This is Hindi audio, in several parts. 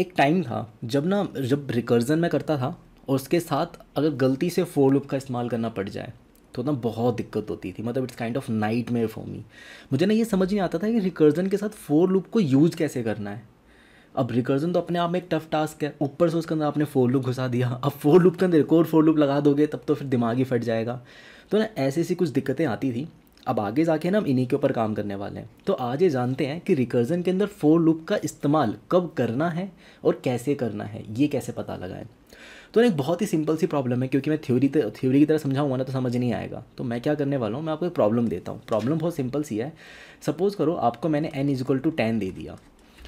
एक टाइम था जब ना जब रिकर्जन में करता था और उसके साथ अगर गलती से फोर लूप का इस्तेमाल करना पड़ जाए तो ना बहुत दिक्कत होती थी मतलब it's kind of nightmare for me मुझे ना ये समझ नहीं आता था कि रिकर्जन के साथ फोर लूप को यूज़ कैसे करना है अब रिकर्जन तो अपने आप में एक टफ टास्क है ऊपर से उसके अंदर आपने फोर लूप घुसा दिया अब फोर लूप के अंदर एक और फोर लूप लगा दोगे तब तो फिर दिमाग ही फट जाएगा तो ना ऐसी ऐसी कुछ दिक्कतें आती थी अब आगे जाके ना हम इन्हीं के ऊपर काम करने वाले हैं तो आज ये जानते हैं कि रिकर्जन के अंदर फोर लूप का इस्तेमाल कब करना है और कैसे करना है ये कैसे पता लगाएं तो एक बहुत ही सिंपल सी प्रॉब्लम है क्योंकि मैं थ्योरी थ्योरी की तरह समझाऊंगा ना तो समझ नहीं आएगा तो मैं क्या करने वाला हूँ मैं आपको एक प्रॉब्लम देता हूँ प्रॉब्लम बहुत सिंपल सी है सपोज़ करो आपको मैंने n is equal to ten दे दिया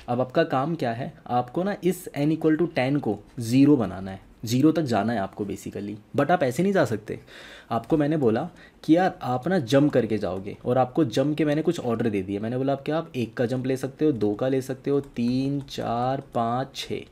अब आपका काम क्या है आपको ना इस एन इक्वल टू टेन को ज़ीरो बनाना है ज़ीरो तक जाना है आपको बेसिकली बट आप ऐसे नहीं जा सकते आपको मैंने बोला कि यार आप ना जम करके जाओगे और आपको जम के मैंने कुछ ऑर्डर दे दिए मैंने बोला आप क्या आप एक का जंप ले सकते हो दो का ले सकते हो तीन चार पाँच छः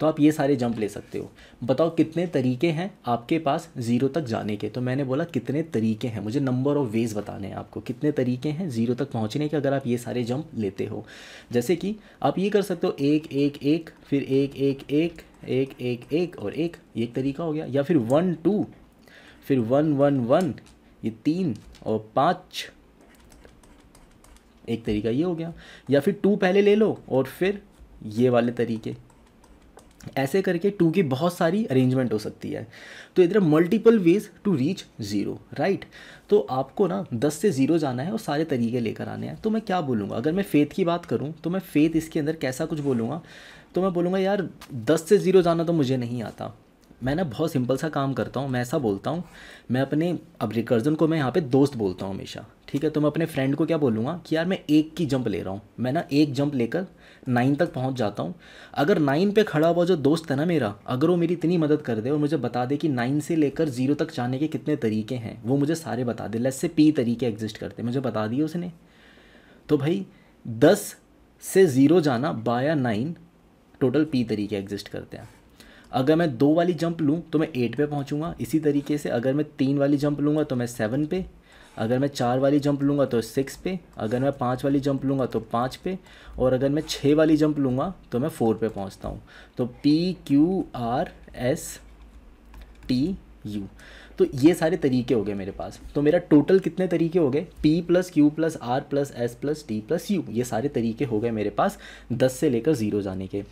तो आप ये सारे जंप ले सकते हो बताओ कितने तरीके हैं आपके पास ज़ीरो तक जाने के तो मैंने बोला कितने तरीके हैं मुझे नंबर ऑफ़ वेज़ बताने हैं आपको कितने तरीके हैं ज़ीरो तक पहुंचने के अगर आप ये सारे जंप लेते हो जैसे कि आप ये कर सकते हो एक एक एक फिर एक एक एक एक एक एक और एक ये एक तरीका हो गया या फिर वन टू फिर वन वन वन ये तीन और पाँच एक तरीका ये हो गया या फिर टू पहले ले लो और फिर ये वाले तरीके ऐसे करके टू की बहुत सारी अरेंजमेंट हो सकती है तो इधर multiple ways to reach zero right तो आपको ना दस से ज़ीरो जाना है और सारे तरीके लेकर आने हैं तो मैं क्या बोलूँगा अगर मैं फेथ की बात करूँ तो मैं फेथ इसके अंदर कैसा कुछ बोलूँगा तो मैं बोलूँगा यार दस से ज़ीरो जाना तो मुझे नहीं आता मैं ना बहुत सिंपल सा काम करता हूँ मैं ऐसा बोलता हूँ मैं अपने अब रिकर्जन को मैं यहाँ पे दोस्त बोलता हूँ हमेशा ठीक है तो मैं अपने फ्रेंड को क्या बोलूँगा कि यार मैं एक की जंप ले रहा हूँ मैं ना एक जंप लेकर नाइन तक पहुँच जाता हूँ अगर नाइन पे खड़ा हुआ जो दोस्त है ना मेरा अगर वो मेरी इतनी मदद कर दे और मुझे बता दे कि नाइन से लेकर जीरो तक जाने के कितने तरीके हैं वो मुझे सारे बता दे लेस से पी तरीके एग्जिस्ट करते मुझे बता दिए उसने तो भाई दस से ज़ीरो जाना बाया नाइन टोटल पी तरीके एग्जिस्ट करते हैं अगर मैं दो वाली जंप लूँ तो मैं एट पे पहुँचूँगा इसी तरीके से अगर मैं तीन वाली जंप लूँगा तो मैं सेवन पे अगर मैं चार वाली जंप लूँगा तो सिक्स पे अगर मैं पाँच वाली जंप लूँगा तो पाँच पे और अगर मैं छः वाली जंप लूँगा तो मैं फोर पे पहुँचता हूँ तो P Q R S T U तो ये सारे तरीके हो गए मेरे पास तो मेरा टोटल कितने तरीके हो गए P plus Q plus R plus S plus T plus U ये सारे तरीके हो गए मेरे पास दस से लेकर ज़ीरो जाने के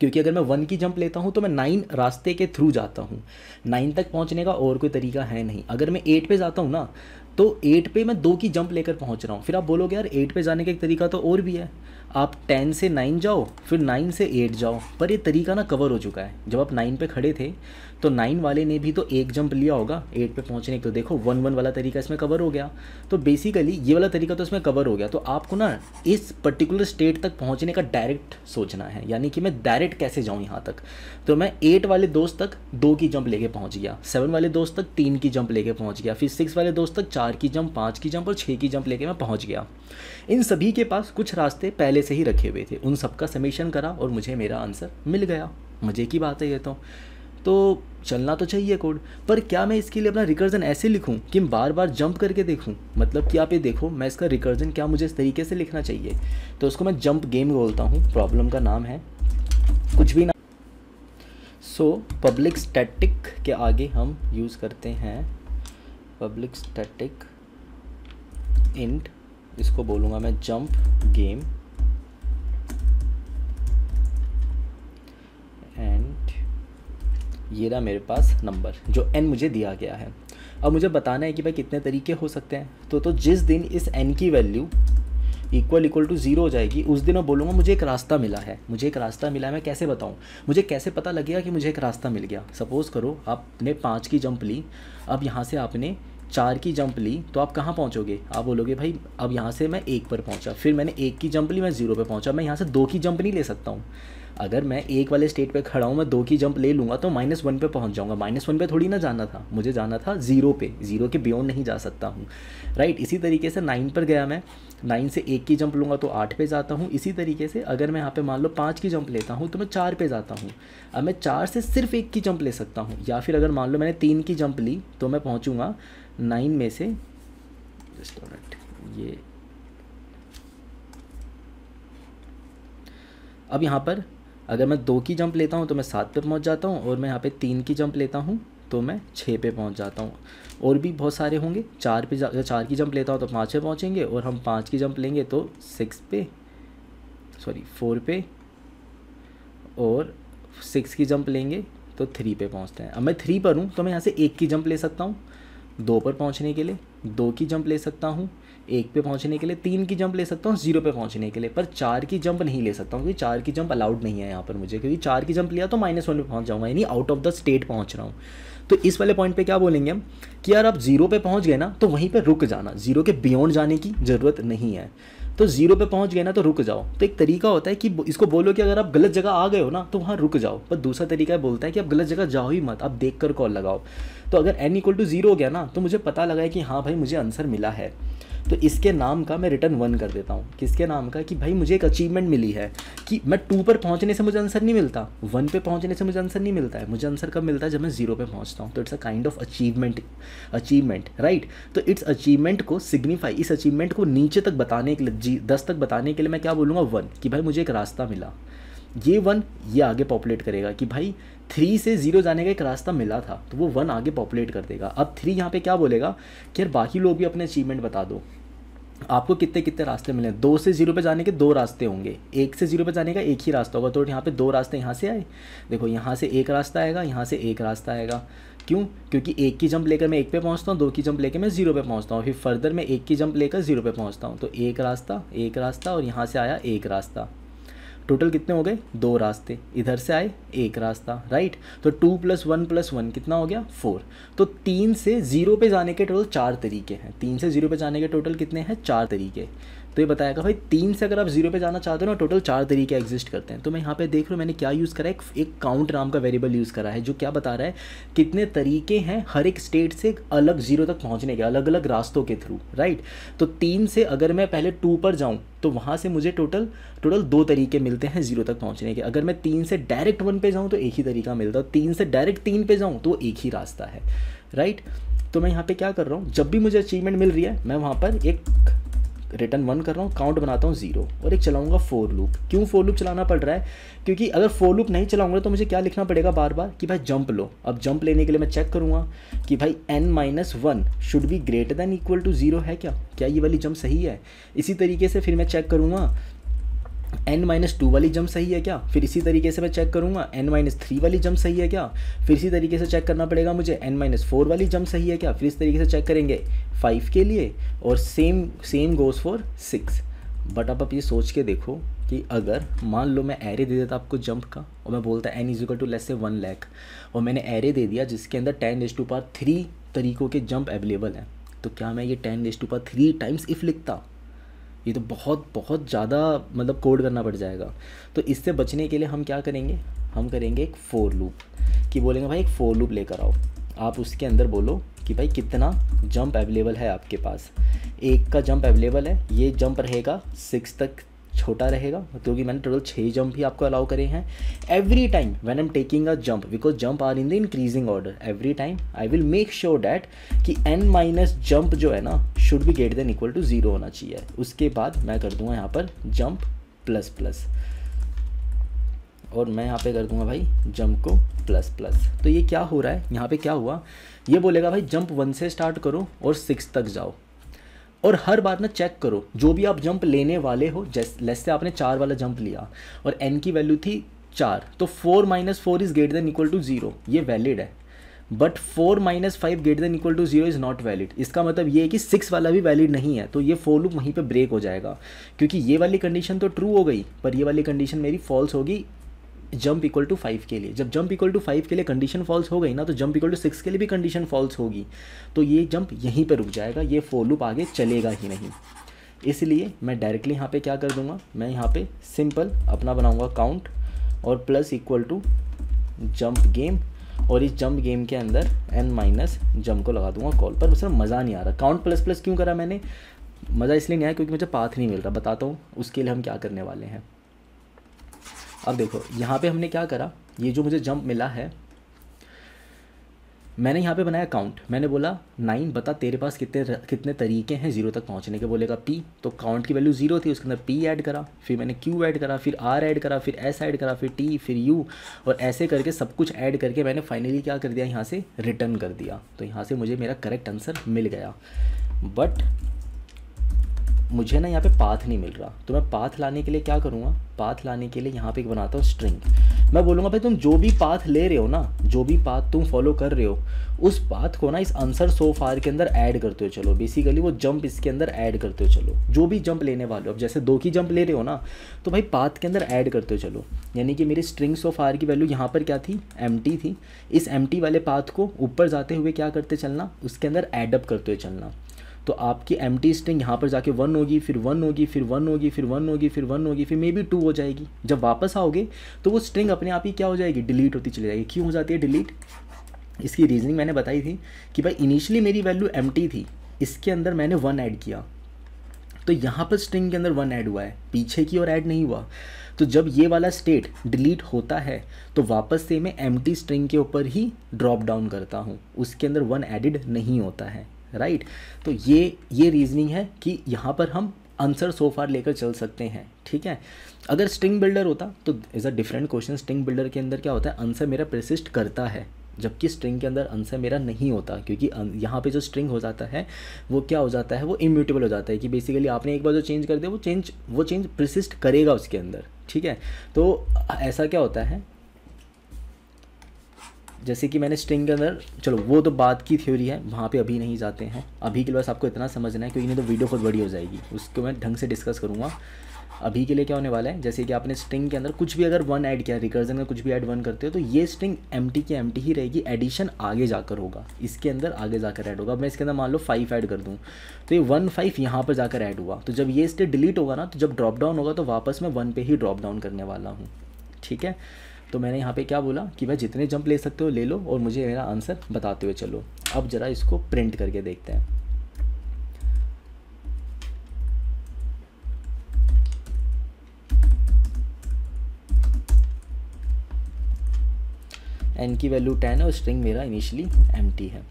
क्योंकि अगर मैं वन की जंप लेता हूँ तो मैं नाइन रास्ते के थ्रू जाता हूँ नाइन तक पहुँचने का और कोई तरीका है नहीं अगर मैं एट पे जाता हूँ ना तो एट पे मैं दो की जंप लेकर पहुँच रहा हूँ फिर आप बोलोगे यार एट पे जाने का एक तरीका तो और भी है आप टेन से नाइन जाओ फिर नाइन से एट जाओ पर ये तरीका ना कवर हो चुका है जब आप नाइन पे खड़े थे तो नाइन वाले ने भी तो एक जंप लिया होगा एट पे पहुंचने के तो देखो वन वन वाला तरीका इसमें कवर हो गया तो बेसिकली ये वाला तरीका तो इसमें कवर हो गया तो आपको ना इस पर्टिकुलर स्टेट तक पहुँचने का डायरेक्ट सोचना है यानी कि मैं डायरेक्ट कैसे जाऊँ यहाँ तक तो मैं एट वाले दोस्त तक दो की जंप लेके पहुँच गया सेवन वाले दोस्त तक तीन की जंप लेके पहुँच गया फिर सिक्स वाले दोस्त तक चार की जंप पाँच की जंप और छः की जंप लेके मैं पहुँच गया इन सभी के पास कुछ रास्ते पहले से ही रखे हुए थे उन सब का समीशन करा और मुझे मेरा आंसर मिल गया मज़े की बात है ये तो तो चलना तो चाहिए कोड पर क्या मैं इसके लिए अपना रिकर्जन ऐसे लिखूं कि बार बार जंप करके देखूं मतलब कि आप ये देखो मैं इसका रिकर्जन क्या मुझे इस तरीके से लिखना चाहिए तो उसको मैं जंप गेम बोलता हूं प्रॉब्लम का नाम है कुछ भी ना सो पब्लिक स्टैटिक के आगे हम यूज़ करते हैं पब्लिक स्टैटिक इंट इसको बोलूँगा मैं जंप गेम ये रहा मेरे पास नंबर जो एन मुझे दिया गया है अब मुझे बताना है कि भाई कितने तरीके हो सकते हैं तो तो जिस दिन इस एन की value equal equal to zero हो जाएगी उस दिन मैं बोलूँगा मुझे एक रास्ता मिला है मुझे एक रास्ता मिला है मैं कैसे बताऊँ मुझे कैसे पता लगेगा कि मुझे एक रास्ता मिल गया सपोज़ करो आपने पाँच की जंप ली अब यहाँ से आपने चार की जंप ली तो आप कहाँ पहुँचोगे आप बोलोगे भाई अब यहाँ से मैं एक पर पहुँचा फिर मैंने एक की जंप ली मैं ज़ीरो पर पहुँचा मैं यहाँ से दो की जंप नहीं ले सकता हूँ अगर मैं एक वाले स्टेट पे खड़ा हूँ मैं दो की जंप ले लूँगा तो माइनस वन पर पहुँच जाऊँगा माइनस वन पर थोड़ी ना जाना था मुझे जाना था ज़ीरो पे ज़ीरो के बियॉन्ड नहीं जा सकता हूँ राइट इसी तरीके से नाइन पर गया मैं नाइन से एक की जंप लूँगा तो आठ पे जाता हूँ इसी तरीके से अगर मैं यहाँ पे मान लो पाँच की जंप लेता हूँ तो मैं चार पे जाता हूँ अब मैं चार से सिर्फ एक की जंप ले सकता हूँ या फिर अगर मान लो मैंने तीन की जंप ली तो मैं पहुँचूँगा नाइन में से ये अब यहाँ पर अगर मैं दो की जंप लेता हूँ तो मैं सात पे पहुँच जाता हूँ और मैं यहाँ पे तीन की जंप लेता हूँ तो मैं छः पे पहुँच जाता हूँ और भी बहुत सारे होंगे चार पे जा चार की जंप लेता हूँ तो पाँच पे पहुँचेंगे और हम पाँच की जंप लेंगे तो सिक्स पे सॉरी फोर पे और सिक्स की जंप लेंगे तो थ्री पे पहुँचते हैं अब मैं थ्री पर हूँ तो मैं यहाँ से एक की जंप ले सकता हूँ दो पर पहुंचने के लिए दो की जंप ले सकता हूँ एक पे पहुंचने के लिए तीन की जंप ले सकता हूँ जीरो पे पहुंचने के लिए पर चार की जंप नहीं ले सकता हूँ क्योंकि चार की जंप अलाउड नहीं है यहाँ पर मुझे क्योंकि चार की जंप लिया तो माइनस वन पर पहुँच जाऊँगा यानी आउट ऑफ द स्टेट पहुँच रहा हूँ तो इस वाले पॉइंट पे क्या बोलेंगे हम कि यार आप जीरो पे पहुंच गए ना तो वहीं पे रुक जाना जीरो के बियॉन्ड जाने की ज़रूरत नहीं है तो जीरो पे पहुंच गए ना तो रुक जाओ तो एक तरीका होता है कि इसको बोलो कि अगर आप गलत जगह आ गए हो ना तो वहां रुक जाओ पर दूसरा तरीका बोलता है कि आप गलत जगह जाओ ही मत आप देख कर कॉल लगाओ तो अगर एन इक्वल टू जीरो हो गया ना तो मुझे पता लगा है कि हाँ भाई मुझे आंसर मिला है तो इसके नाम का मैं रिटर्न वन कर देता हूँ किसके नाम का कि भाई मुझे एक अचीवमेंट मिली है कि मैं टू पर पहुँचने से मुझे आंसर नहीं मिलता वन पे पहुँचने से मुझे आंसर नहीं मिलता है मुझे आंसर कब मिलता है जब मैं जीरो पे पहुँचता हूँ तो it's a kind of achievement achievement right तो इट्स अचीवमेंट को सिग्निफाई इस अचीवमेंट को नीचे तक बताने के लिए जी दस तक बताने के लिए मैं क्या बोलूँगा वन कि भाई मुझे एक रास्ता मिला ये वन ये आगे पॉपुलेट करेगा कि भाई थ्री से जीरो जाने का एक रास्ता मिला था तो वो वन आगे पॉपुलेट कर देगा अब थ्री यहाँ पे क्या बोलेगा कि यार बाकी लोग भी अपने अचीवमेंट बता दो आपको कितने कितने रास्ते मिले दो से जीरो पे जाने के दो रास्ते होंगे एक से जीरो पे जाने का एक ही रास्ता होगा तो यहाँ पे दो रास्ते यहाँ से आए देखो यहाँ से एक रास्ता आएगा यहाँ से एक रास्ता आएगा क्यों क्योंकि एक की जंप लेकर मैं एक पे पहुँचता हूँ दो की जंप लेकर मैं जीरो पे पहुँचता हूँ फिर फर्दर मैं एक की जंप लेकर जीरो पे पहुँचता हूँ तो एक रास्ता एक रास्ता और यहाँ से आया एक रास्ता टोटल कितने हो गए दो रास्ते इधर से आए एक रास्ता राइट तो two plus one plus one कितना हो गया फोर तो तीन से ज़ीरो पे जाने के टोटल चार तरीके हैं तीन से ज़ीरो पे जाने के टोटल कितने हैं चार तरीके तो ये बताएगा भाई तीन से अगर आप जीरो पे जाना चाहते हो ना टोटल चार तरीके एग्जिस्ट करते हैं तो मैं यहाँ पे देख रहा हूँ मैंने क्या यूज़ करा है एक, एक काउंट नाम का वेरिएबल यूज़ करा है जो क्या बता रहा है कितने तरीके हैं हर एक स्टेट से अलग जीरो तक पहुँचने के अलग अलग रास्तों के थ्रू राइट तो तीन से अगर मैं पहले टू पर जाऊँ तो वहाँ से मुझे टोटल टोटल दो तरीके मिलते हैं जीरो तक पहुँचने के अगर मैं तीन से डायरेक्ट वन पे जाऊँ तो एक ही तरीका मिलता है तीन से डायरेक्ट तीन पे जाऊँ तो एक ही रास्ता है राइट तो मैं यहाँ पे क्या कर रहा हूँ जब भी मुझे अचीवमेंट मिल रही है मैं वहाँ पर एक रिटर्न वन कर रहा हूँ काउंट बनाता हूँ जीरो और एक चलाऊँगा फोर लूप क्यों फोर लूप चलाना पड़ रहा है क्योंकि अगर फोर लूप नहीं चलाऊंगा तो मुझे क्या लिखना पड़ेगा बार बार कि भाई जंप लो अब जंप लेने के लिए मैं चेक करूँगा कि भाई n minus one should be greater than equal to zero है क्या क्या ये वाली जंप सही है इसी तरीके से फिर मैं चेक करूँगा एन माइनस टू वाली जंप सही है क्या फिर इसी तरीके से मैं चेक करूंगा एन माइनस थ्री वाली जंप सही है क्या फिर इसी तरीके से चेक करना पड़ेगा मुझे एन माइनस फोर वाली जंप सही है क्या फिर इस तरीके से चेक करेंगे फाइव के लिए और same same goes for six but अब आप ये सोच के देखो कि अगर मान लो मैं एरे दे देता आपको जंप का और मैं बोलता n equal to let's say one lakh और मैंने एरे दे दिया जिसके अंदर ten is to power three तरीकों के जंप अवेलेबल हैं तो क्या मैं ये ten is to power three times if लिखता ये तो बहुत बहुत ज़्यादा मतलब कोड करना पड़ जाएगा तो इससे बचने के लिए हम क्या करेंगे हम करेंगे एक फोर लूप कि बोलेंगे भाई एक फोर लूप लेकर आओ आप उसके अंदर बोलो कि भाई कितना जंप अवेलेबल है आपके पास एक का जंप अवेलेबल है ये जंप रहेगा सिक्स तक छोटा रहेगा क्योंकि मैंने टोटल छः जंप ही आपको अलाउ करे हैं every time when am taking a jump because jump are in the increasing order every time I will make sure that कि एन माइनस जंप जो है ना should be greater than equal to zero होना चाहिए उसके बाद मैं कर दूंगा यहाँ पर जंप प्लस प्लस और मैं यहाँ पे कर दूंगा भाई जंप को प्लस प्लस तो ये क्या हो रहा है यहाँ पे क्या हुआ ये बोलेगा भाई जंप वन से स्टार्ट करो और सिक्स तक जाओ और हर बार ना चेक करो जो भी आप जंप लेने वाले हो जैसे लेस से आपने चार वाला जंप लिया और एन की वैल्यू थी चार तो four minus four is greater than equal to zero ये वैलिड है but four minus five greater than equal to zero is not valid इसका मतलब ये है कि सिक्स वाला भी वैलिड नहीं है तो ये फोर लूप वहीं पे ब्रेक हो जाएगा क्योंकि ये वाली कंडीशन तो ट्रू हो गई पर ये वाली कंडीशन मेरी फॉल्स होगी जंप इक्वल टू फाइव के लिए जब जंप इक्वल टू फाइव के लिए कंडीशन फॉल्स हो गई ना तो जंप इक्वल टू सिक्स के लिए भी कंडीशन फॉल्स होगी तो ये जंप यहीं पर रुक जाएगा ये फोर लूप आगे चलेगा ही नहीं इसलिए मैं डायरेक्टली यहाँ पे क्या कर दूंगा मैं यहाँ पे सिंपल अपना बनाऊँगा काउंट और plus equal to jump game और इस जंप गेम के अंदर एन माइनस जंप को लगा दूंगा कॉल पर सर मज़ा नहीं आ रहा काउंट प्लस प्लस क्यों करा मैंने मज़ा इसलिए नहीं आया क्योंकि मुझे पाथ नहीं मिल रहा बताता हूँ उसके लिए हम क्या करने वाले हैं अब देखो यहाँ पे हमने क्या करा ये जो मुझे जंप मिला है मैंने यहाँ पे बनाया काउंट मैंने बोला नाइन बता तेरे पास कितने कितने तरीके हैं जीरो तक पहुँचने के बोलेगा पी तो काउंट की वैल्यू जीरो थी उसके अंदर पी ऐड करा फिर मैंने क्यू ऐड करा फिर आर ऐड करा फिर एस ऐड करा फिर टी फिर यू और ऐसे करके सब कुछ ऐड करके मैंने फाइनली क्या कर दिया यहाँ से रिटर्न कर दिया तो यहाँ से मुझे मेरा करेक्ट आंसर मिल गया बट मुझे ना यहाँ पे पाथ नहीं मिल रहा तो मैं पाथ लाने के लिए क्या करूँगा पाथ लाने के लिए यहाँ पे एक बनाता हूँ स्ट्रिंग मैं बोलूँगा भाई तुम जो भी पाथ ले रहे हो ना जो भी पाथ तुम फॉलो कर रहे हो उस पाथ को ना इस आंसर सो फार के अंदर ऐड करते हो चलो बेसिकली वो जंप इसके अंदर ऐड करते हो चलो जो भी जंप लेने वाले हो अब जैसे दो की जंप ले रहे हो ना तो भाई पाथ के अंदर ऐड करते हो चलो यानी कि मेरी स्ट्रिंग सो फार की वैल्यू यहाँ पर क्या थी एम थी इस एम वाले पाथ को ऊपर जाते हुए क्या करते चलना उसके अंदर एडअप करते हुए चलना तो आपकी एम टी स्ट्रिंग यहाँ पर जाके वन होगी फिर वन होगी फिर वन होगी फिर वन होगी फिर वन होगी फिर मे बी टू हो जाएगी जब वापस आओगे तो वो स्ट्रिंग अपने आप ही क्या हो जाएगी डिलीट होती चली जाएगी क्यों हो जाती है डिलीट इसकी रीजनिंग मैंने बताई थी कि भाई इनिशियली मेरी वैल्यू एम थी इसके अंदर मैंने वन ऐड किया तो यहाँ पर स्ट्रिंग के अंदर वन ऐड हुआ है पीछे की ओर ऐड नहीं हुआ तो जब ये वाला स्टेट डिलीट होता है तो वापस से मैं एम स्ट्रिंग के ऊपर ही ड्रॉप डाउन करता हूँ उसके अंदर वन एडिड नहीं होता है राइट तो ये ये रीजनिंग है कि यहाँ पर हम आंसर सो फार लेकर चल सकते हैं ठीक है अगर स्ट्रिंग बिल्डर होता तो is a different question string builder के अंदर क्या होता है आंसर मेरा प्रसिस्ट करता है जबकि स्ट्रिंग के अंदर आंसर मेरा नहीं होता क्योंकि अं, यहाँ पे जो स्ट्रिंग हो जाता है वो क्या हो जाता है वो इम्यूटेबल हो जाता है कि बेसिकली आपने एक बार जो चेंज कर दिया वो चेंज वो चेंज प्रसिस्ट करेगा उसके अंदर ठीक है तो ऐसा क्या होता है जैसे कि मैंने स्ट्रिंग के अंदर चलो वो तो बात की थ्योरी है वहाँ पे अभी नहीं जाते हैं अभी के लिए बस आपको इतना समझना है क्योंकि नहीं तो वीडियो बहुत बड़ी हो जाएगी उसको मैं ढंग से डिस्कस करूँगा अभी के लिए क्या होने वाला है जैसे कि आपने स्ट्रिंग के अंदर कुछ भी अगर वन ऐड किया रिकर्जन में कुछ भी ऐड वन करते हो तो ये स्ट्रिंग एम की एम ही रहेगी एडिशन आगे जाकर होगा इसके अंदर आगे जाकर ऐड होगा अब मैं इसके अंदर मान लो फाइव ऐड कर दूँ तो ये वन फाइव यहाँ पर जाकर ऐड हुआ तो जब ये स्टेट डिलीट होगा ना तो जब ड्रॉप डाउन होगा तो वापस मैं वन पे ही ड्रॉप डाउन करने वाला हूँ ठीक है तो मैंने यहाँ पे क्या बोला कि भाई जितने जंप ले सकते हो ले लो और मुझे मेरा आंसर बताते हुए चलो अब ज़रा इसको प्रिंट करके देखते हैं एन की वैल्यू टेन है और स्ट्रिंग मेरा इनिशियली एम है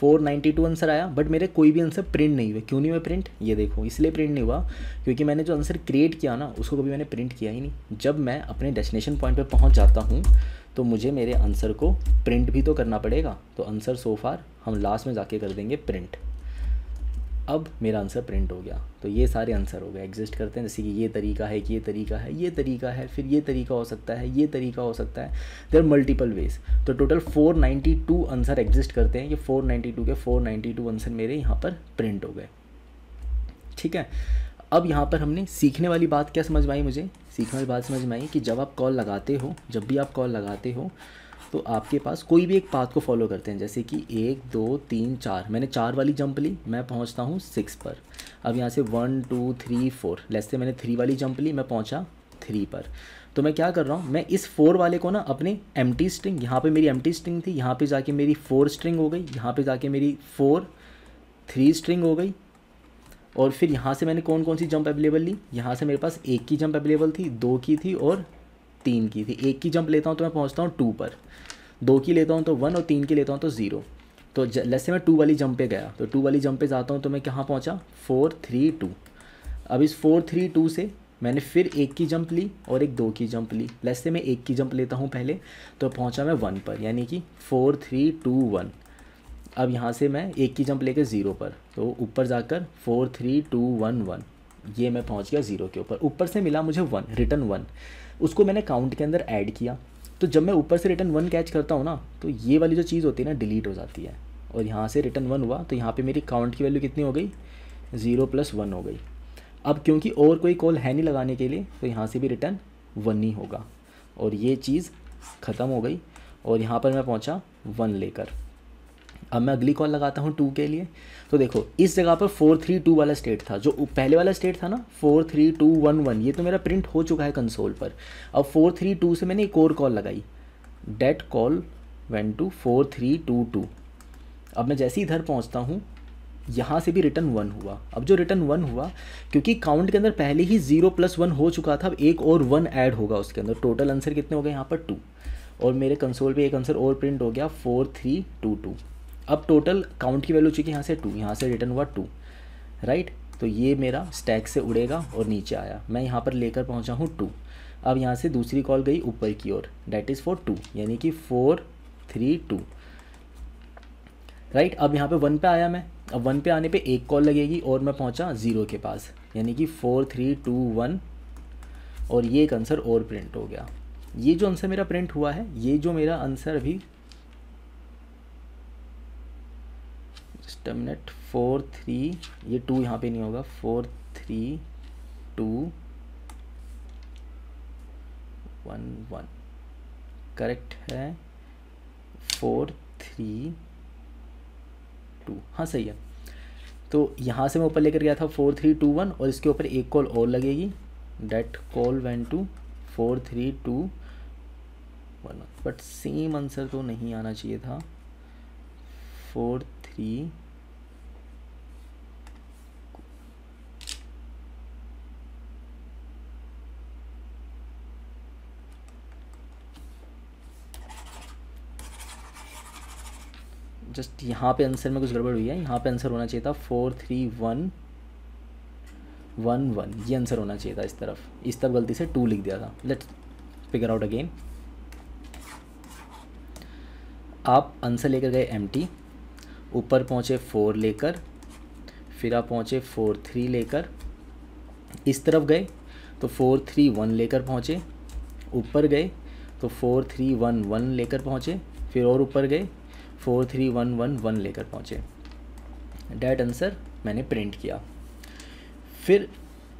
492 आंसर आया बट मेरे कोई भी आंसर प्रिंट नहीं हुए क्यों नहीं हुए प्रिंट ये देखो इसलिए प्रिंट नहीं हुआ क्योंकि मैंने जो आंसर क्रिएट किया ना उसको कभी मैंने प्रिंट किया ही नहीं जब मैं अपने डेस्टिनेशन पॉइंट पर पहुँच जाता हूँ तो मुझे मेरे आंसर को प्रिंट भी तो करना पड़ेगा तो आंसर सो फार हम लास्ट में जाके कर देंगे प्रिंट अब मेरा आंसर प्रिंट हो गया तो ये सारे आंसर हो गए एग्जिस्ट करते हैं जैसे कि ये तरीका है कि ये तरीका है ये तरीका है फिर ये तरीका हो सकता है ये तरीका हो सकता है देर मल्टीपल वेज तो टोटल 492 आंसर एग्जिस्ट करते हैं ये 492 के 492 आंसर मेरे यहाँ पर प्रिंट हो गए ठीक है अब यहाँ पर हमने सीखने वाली बात क्या समझ में आई मुझे सीखने वाली बात समझ में आई कि जब आप कॉल लगाते हो जब भी आप कॉल लगाते हो तो आपके पास कोई भी एक पाथ को फॉलो करते हैं जैसे कि एक दो तीन चार मैंने चार वाली जंप ली मैं पहुंचता हूं सिक्स पर अब यहाँ से one two three four let's मैंने थ्री वाली जंप ली मैं पहुंचा थ्री पर तो मैं क्या कर रहा हूँ मैं इस फोर वाले को ना अपने एम टी स्ट्रिंग यहाँ पर मेरी एम टी स्ट्रिंग थी यहाँ पर जाके मेरी फोर स्ट्रिंग हो गई यहाँ पर जाके मेरी फोर थ्री स्ट्रिंग हो गई और फिर यहाँ से मैंने कौन कौन सी जंप अवेलेबल ली यहाँ से मेरे पास एक की जंप अवेलेबल थी दो की थी और तीन की थी एक की जंप लेता हूँ तो मैं पहुँचता हूँ टू पर दो की लेता हूँ तो वन और तीन की लेता हूँ तो ज़ीरो तो जैसे मैं टू वाली जंप पे गया तो टू वाली जंप पे जाता हूँ तो मैं कहाँ पहुँचा फोर थ्री टू अब इस फोर थ्री टू से मैंने फिर एक की जंप ली और एक दो की जंप ली लैसे मैं एक की जंप लेता हूँ पहले तो पहुँचा मैं वन पर यानी कि फोर थ्री टू वन अब यहाँ से मैं एक की जंप लेकर ज़ीरो पर तो ऊपर जाकर four three two one one ये मैं पहुँच गया ज़ीरो के ऊपर ऊपर से मिला मुझे वन रिटर्न वन उसको मैंने काउंट के अंदर ऐड किया तो जब मैं ऊपर से रिटर्न वन कैच करता हूँ ना तो ये वाली जो चीज़ होती है ना डिलीट हो जाती है और यहाँ से रिटर्न वन हुआ तो यहाँ पे मेरी काउंट की वैल्यू कितनी हो गई ज़ीरो प्लस वन हो गई अब क्योंकि और कोई कॉल है नहीं लगाने के लिए तो यहाँ से भी रिटर्न वन ही होगा और ये चीज़ ख़त्म हो गई और यहाँ पर मैं पहुँचा वन लेकर अब मैं अगली कॉल लगाता हूँ टू के लिए तो देखो इस जगह पर फोर थ्री टू वाला स्टेट था जो पहले वाला स्टेट था ना four three two one one ये तो मेरा प्रिंट हो चुका है कंसोल पर अब फोर थ्री टू से मैंने एक और कॉल लगाई that call one two four three two two अब मैं जैसे ही इधर पहुँचता हूँ यहाँ से भी रिटर्न वन हुआ अब जो रिटर्न वन हुआ क्योंकि काउंट के अंदर पहले ही जीरो प्लस वन हो चुका था अब एक और वन ऐड होगा उसके अंदर टोटल आंसर कितने हो गए यहाँ पर टू और मेरे कंसोल पे एक आंसर और प्रिंट हो गया फोर थ्री टू टू अब टोटल काउंट की वैल्यू चुकी यहाँ से टू यहाँ से रिटर्न हुआ टू राइट तो ये मेरा स्टैक से उड़ेगा और नीचे आया मैं यहाँ पर लेकर पहुँचा हूँ टू अब यहाँ से दूसरी कॉल गई ऊपर की ओर डैट इज़ फॉर टू यानी कि फोर थ्री टू राइट अब यहाँ पे वन पे आया मैं अब वन पे आने पे एक कॉल लगेगी और मैं पहुँचा ज़ीरो के पास यानी कि फोर थ्री टू वन और ये एक आंसर और प्रिंट हो गया ये जो आंसर मेरा प्रिंट हुआ है ये जो मेरा आंसर अभी जस्ट फोर थ्री ये टू यहाँ पे नहीं होगा four three two one one correct है फोर थ्री टू हाँ सही है तो यहाँ से मैं ऊपर लेकर गया था फोर थ्री टू वन और इसके ऊपर एक कॉल और लगेगी date call one two four three two one but same answer तो नहीं आना चाहिए था फोर थ्री जस्ट यहाँ पे आंसर में कुछ गड़बड़ हुई है यहाँ पे आंसर होना चाहिए था four three one one one ये आंसर होना चाहिए था इस तरफ इस तरफ गलती से टू लिख दिया था लेट्स फिगर आउट अगेन आप आंसर लेकर गए एम टी ऊपर पहुँचे फोर लेकर फिर आप पहुँचे फोर थ्री लेकर इस तरफ गए तो फोर थ्री वन लेकर पहुँचे ऊपर गए तो फोर थ्री वन वन लेकर पहुँचे फिर और ऊपर गए four three one one one लेकर पहुँचे डैट आंसर मैंने प्रिंट किया फिर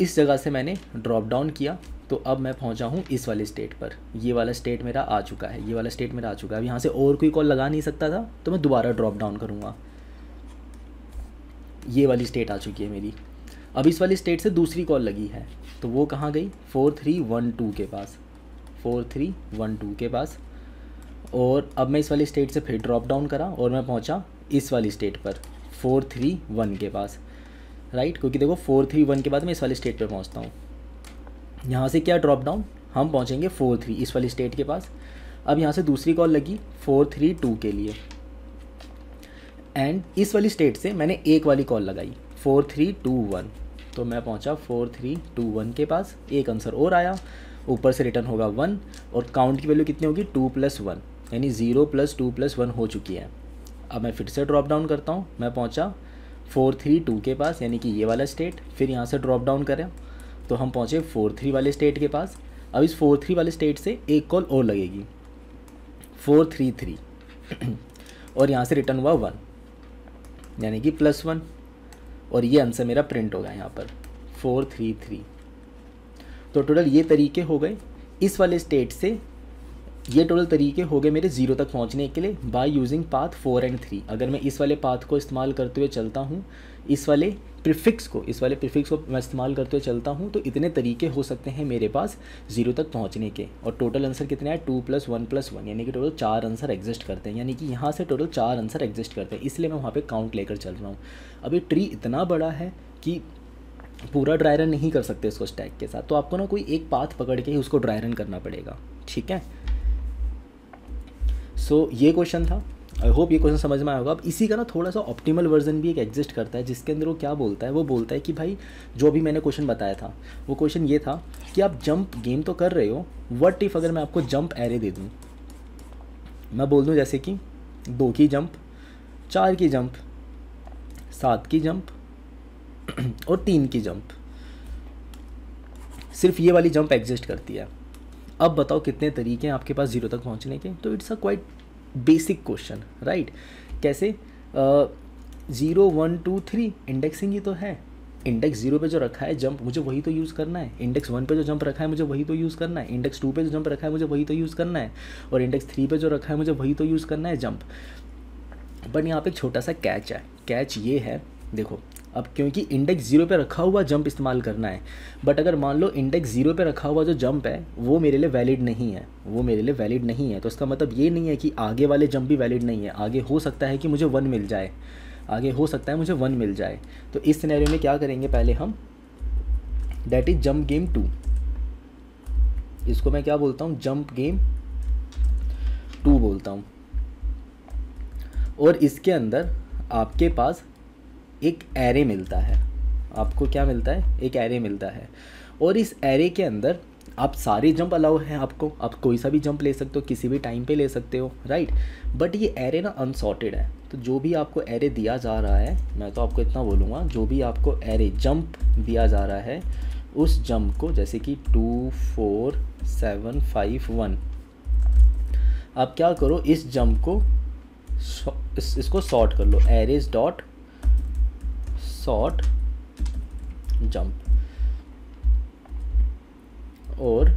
इस जगह से मैंने ड्रॉप डाउन किया तो अब मैं पहुंचा हूं इस वाले स्टेट पर ये वाला स्टेट मेरा आ चुका है ये वाला स्टेट मेरा आ चुका है अब यहाँ से और कोई कॉल लगा नहीं सकता था तो मैं दोबारा ड्रॉप डाउन करूँगा ये वाली स्टेट आ चुकी है मेरी अब इस वाली स्टेट से दूसरी कॉल लगी है तो वो कहाँ गई फोर थ्री वन टू के पास फोर थ्री वन टू के पास और अब मैं इस वाली स्टेट से फिर ड्रॉप डाउन करा और मैं पहुंचा इस वाली स्टेट पर फोर थ्री वन के पास राइट क्योंकि देखो फोर थ्री वन के बाद मैं इस वाली स्टेट पर पहुँचता हूँ यहाँ से क्या ड्रॉप डाउन हम पहुँचेंगे फोर थ्री इस वाली स्टेट के पास अब यहाँ से दूसरी कॉल लगी फोर थ्री टू के लिए एंड इस वाली स्टेट से मैंने एक वाली कॉल लगाई फोर थ्री टू वन तो मैं पहुंचा फोर थ्री टू वन के पास एक आंसर और आया ऊपर से रिटर्न होगा वन और काउंट की वैल्यू कितनी होगी टू प्लस वन यानी zero plus two plus one हो चुकी है अब मैं फिर से ड्रॉप डाउन करता हूँ मैं पहुँचा फोर थ्री टू के पास यानी कि ये वाला स्टेट फिर यहाँ से ड्रॉप डाउन करें तो हम पहुँचे फोर थ्री वाले स्टेट के पास अब इस फोर थ्री वाले स्टेट से एक कॉल और लगेगी फोर थ्री थ्री और यहाँ से रिटर्न हुआ वन यानी कि प्लस वन और ये आंसर मेरा प्रिंट होगा यहाँ पर फोर थ्री थ्री तो टोटल ये तरीके हो गए इस वाले स्टेट से ये टोटल तरीके हो गए मेरे ज़ीरो तक पहुंचने के लिए by using path four and three अगर मैं इस वाले पाथ को इस्तेमाल करते हुए चलता हूँ इस वाले प्रिफिक्स को इस वाले प्रिफिक्स को मैं इस्तेमाल करते हुए चलता हूँ तो इतने तरीके हो सकते हैं मेरे पास ज़ीरो तक पहुँचने के और टोटल आंसर कितने हैं two plus one plus one यानी कि टोटल चार आंसर एग्जिस्ट करते हैं यानी कि यहाँ से टोटल चार आंसर एग्जिस्ट करते हैं इसलिए मैं वहाँ पर काउंट लेकर चल रहा हूँ अभी ट्री इतना बड़ा है कि पूरा ड्राई रन नहीं कर सकते उसको स्टैक के साथ तो आपको ना कोई एक पाथ पकड़ के ही उसको ड्राई रन करना पड़ेगा ठीक है सो so, ये क्वेश्चन था आई होप ये क्वेश्चन समझ में आया होगा अब इसी का ना थोड़ा सा ऑप्टिमल वर्जन भी एक एग्जिस्ट करता है जिसके अंदर वो क्या बोलता है वो बोलता है कि भाई जो भी मैंने क्वेश्चन बताया था वो क्वेश्चन ये था कि आप जंप गेम तो कर रहे हो वट इफ़ अगर मैं आपको जंप एरे दे दूँ मैं बोल दूँ जैसे कि दो की जंप चार की जंप सात की जंप और तीन की जंप सिर्फ ये वाली जंप एग्जिस्ट करती है अब बताओ कितने तरीके हैं आपके पास ज़ीरो तक पहुँचने के तो it's a quite basic question right कैसे zero one two three indexing ही तो है इंडेक्स जीरो पे जो रखा है जंप मुझे वही तो यूज़ करना है इंडेक्स वन पे जो जंप रखा है मुझे वही तो यूज़ करना है इंडेक्स टू पे जो जंप रखा है मुझे वही तो यूज़ करना है और इंडेक्स थ्री पे जो रखा है मुझे वही तो यूज़ करना है जंप बट यहाँ पे एक छोटा सा कैच है कैच ये है देखो अब क्योंकि इंडेक्स जीरो पे रखा हुआ जंप इस्तेमाल करना है बट अगर मान लो इंडेक्स जीरो पे रखा हुआ जो जंप है वो मेरे लिए वैलिड नहीं है वो मेरे लिए वैलिड नहीं है तो इसका मतलब ये नहीं है कि आगे वाले जंप भी वैलिड नहीं है आगे हो सकता है कि मुझे वन मिल जाए आगे हो सकता है मुझे वन मिल जाए तो इस सिनेरियो में क्या करेंगे पहले हम that is jump game two इसको मैं क्या बोलता हूँ जंप गेम टू बोलता हूँ और इसके अंदर आपके पास एक एरे मिलता है आपको क्या मिलता है एक एरे मिलता है और इस एरे के अंदर आप सारे जंप अलाउ हैं आपको आप कोई सा भी जंप ले सकते हो किसी भी टाइम पे ले सकते हो राइट बट ये एरे ना अनसॉर्टेड है तो जो भी आपको एरे दिया जा रहा है मैं तो आपको इतना बोलूँगा जो भी आपको एरे जंप दिया जा रहा है उस जंप को जैसे कि two four seven five one आप क्या करो इस जंप को इस, इसको सॉर्ट कर लो एरेज डॉट शॉर्ट जंप और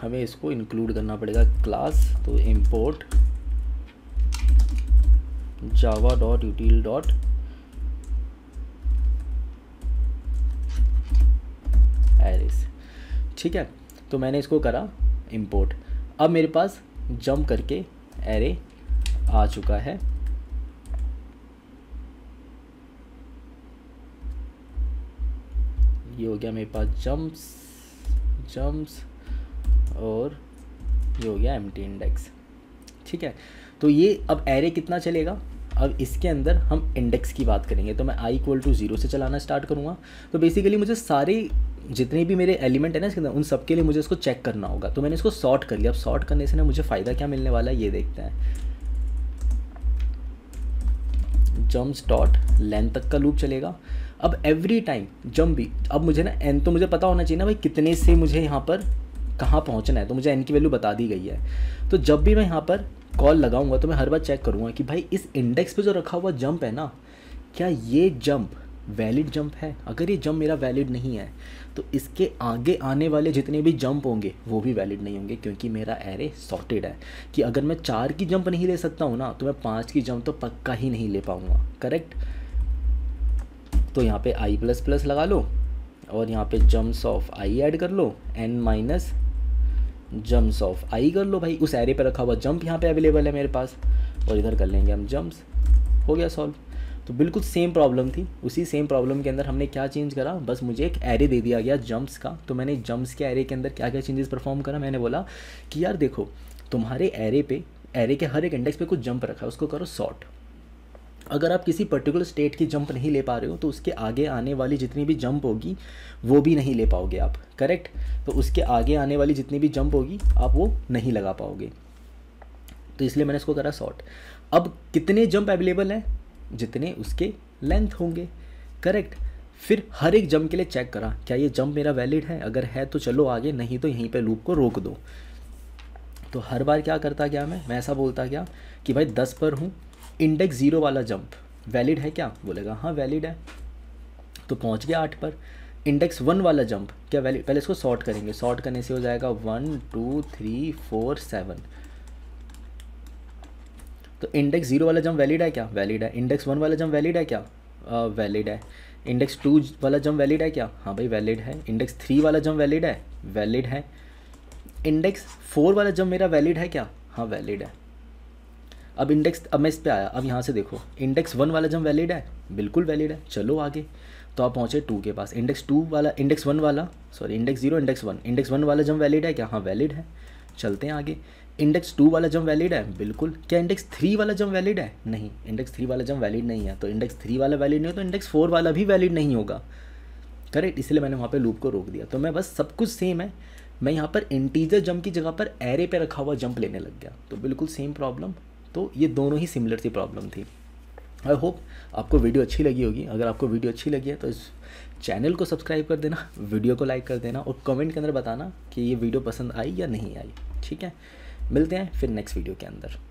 हमें इसको इंक्लूड करना पड़ेगा क्लास तो import Java dot util dot arrays ठीक है तो मैंने इसको करा इंपोर्ट अब मेरे पास जंप करके एरे आ चुका है ये हो गया मेरे पास जम्प्स जम्प्स और ये हो गया एम इंडेक्स ठीक है तो ये अब एरे कितना चलेगा अब इसके अंदर हम इंडेक्स की बात करेंगे तो मैं आई इक्वल टू ज़ीरो से चलाना स्टार्ट करूँगा तो बेसिकली मुझे सारे जितने भी मेरे एलिमेंट है ना इसके अंदर उन सब के लिए मुझे इसको चेक करना होगा तो मैंने इसको सॉर्ट कर लिया अब सॉर्ट करने से ना मुझे फ़ायदा क्या मिलने वाला है ये देखते हैं जम्प्स डॉट लेंथ तक का लूप चलेगा अब एवरी टाइम जब भी अब मुझे ना एन तो मुझे पता होना चाहिए ना भाई कितने से मुझे यहाँ पर कहाँ पहुँचना है तो मुझे एन की वैल्यू बता दी गई है तो जब भी मैं यहाँ पर कॉल लगाऊंगा तो मैं हर बार चेक करूँगा कि भाई इस इंडेक्स पे जो रखा हुआ जंप है ना क्या ये जंप वैलिड जंप है अगर ये जंप मेरा वैलिड नहीं है तो इसके आगे आने वाले जितने भी जंप होंगे वो भी वैलिड नहीं होंगे क्योंकि मेरा एरे सॉर्टेड है कि अगर मैं चार की जंप नहीं ले सकता हूँ ना तो मैं पाँच की जंप तो पक्का ही नहीं ले पाऊँगा करेक्ट तो यहाँ पे आई प्लस प्लस लगा लो और यहाँ पे जम्स ऑफ आई ऐड कर लो n minus jumps of i कर लो भाई उस एरे पे रखा हुआ जंप यहाँ पे अवेलेबल है मेरे पास और इधर कर लेंगे हम जम्प्स हो गया सॉल्व तो बिल्कुल सेम प्रॉब्लम थी उसी सेम प्रॉब्लम के अंदर हमने क्या चेंज करा बस मुझे एक एरे दे दिया गया जम्प्स का तो मैंने जम्प्स के एरे के अंदर क्या क्या चेंजेस परफॉर्म करा मैंने बोला कि यार देखो तुम्हारे एरे पे एरे के हर एक इंडेक्स पे कुछ जंप रखा है उसको करो सॉर्ट अगर आप किसी पर्टिकुलर स्टेट की जंप नहीं ले पा रहे हो तो उसके आगे आने वाली जितनी भी जंप होगी वो भी नहीं ले पाओगे आप करेक्ट तो उसके आगे आने वाली जितनी भी जंप होगी आप वो नहीं लगा पाओगे तो इसलिए मैंने इसको करा शॉर्ट अब कितने जंप अवेलेबल हैं जितने उसके लेंथ होंगे करेक्ट फिर हर एक जंप के लिए चेक करा क्या ये जंप मेरा वैलिड है अगर है तो चलो आगे नहीं तो यहीं पर लूप को रोक दो तो हर बार क्या करता गया मैं मैं ऐसा बोलता गया कि भाई दस पर हूँ इंडेक्स ज़ीरो वाला जंप वैलिड है क्या बोलेगा हाँ वैलिड है तो पहुँच गया आठ पर इंडेक्स वन वाला जंप क्या वैलिड पहले इसको सॉर्ट करेंगे सॉर्ट करने से हो जाएगा one two three four seven तो इंडेक्स जीरो वाला जंप वैलिड है क्या वैलिड है इंडेक्स वन वाला जंप वैलिड है क्या वैलिड uh, है इंडेक्स टू वाला जंप वैलिड है क्या हाँ भाई वैलिड है इंडेक्स थ्री वाला जंप वैलिड है वैलिड है इंडेक्स फोर वाला जंप मेरा वैलिड है क्या हाँ वैलिड है अब इंडेक्स अब मैं इस पर आया अब यहाँ से देखो इंडेक्स वन वाला जब वैलिड है बिल्कुल वैलिड है चलो आगे तो आप पहुँचे टू के पास इंडेक्स टू वाला इंडेक्स वन वाला sorry index zero index one index one वाला जब वैलिड है क्या हाँ वैलिड है चलते हैं आगे इंडेक्स टू वाला जम वैलिड है बिल्कुल क्या इंडेक्स थ्री वाला जम वैलिड है नहीं इंडेक्स थ्री वाला जम वैलिड नहीं है तो इंडेक्स थ्री वाला वैलिड नहीं हो तो इंडेक्स फोर वाला भी वैलिड नहीं होगा करेक्ट इसलिए मैंने वहाँ पे लूप को रोक दिया तो मैं बस सब कुछ सेम है मैं यहाँ पर इंटीजर जंप की जगह पर एरे पे रखा हुआ जंप लेने लग गया तो बिल्कुल सेम प्रॉब्लम तो ये दोनों ही सिमिलर सी प्रॉब्लम थी आई होप आपको वीडियो अच्छी लगी होगी अगर आपको वीडियो अच्छी लगी है तो इस चैनल को सब्सक्राइब कर देना वीडियो को लाइक कर देना और कमेंट के अंदर बताना कि ये वीडियो पसंद आई या नहीं आई ठीक है मिलते हैं फिर नेक्स्ट वीडियो के अंदर